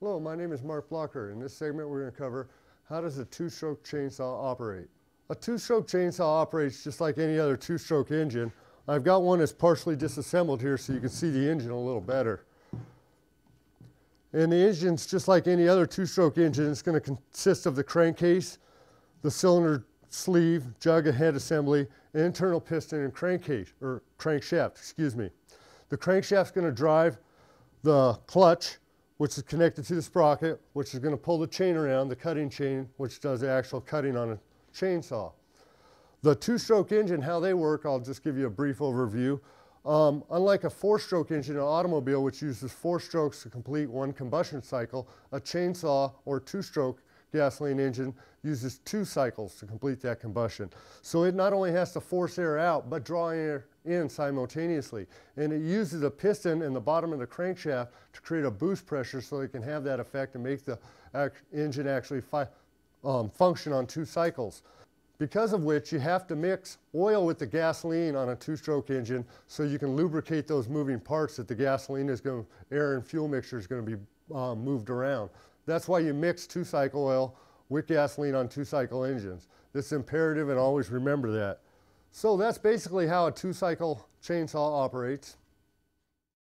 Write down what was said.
Hello, my name is Mark Blocker. In this segment, we're going to cover how does a two-stroke chainsaw operate. A two-stroke chainsaw operates just like any other two-stroke engine. I've got one that's partially disassembled here so you can see the engine a little better. And the engine's just like any other two-stroke engine. It's going to consist of the crankcase, the cylinder sleeve, jug and head assembly, internal piston and crankcase, or crankshaft, excuse me. The crankshaft's going to drive the clutch which is connected to the sprocket, which is going to pull the chain around, the cutting chain, which does the actual cutting on a chainsaw. The two-stroke engine, how they work, I'll just give you a brief overview. Um, unlike a four-stroke engine in an automobile, which uses four strokes to complete one combustion cycle, a chainsaw or two-stroke gasoline engine uses two cycles to complete that combustion. So it not only has to force air out, but draw air in simultaneously. And it uses a piston in the bottom of the crankshaft to create a boost pressure so it can have that effect and make the engine actually um, function on two cycles. Because of which you have to mix oil with the gasoline on a two-stroke engine so you can lubricate those moving parts that the gasoline is going, air and fuel mixture is going to be um, moved around. That's why you mix two-cycle oil with gasoline on two-cycle engines. is imperative and always remember that. So that's basically how a two-cycle chainsaw operates.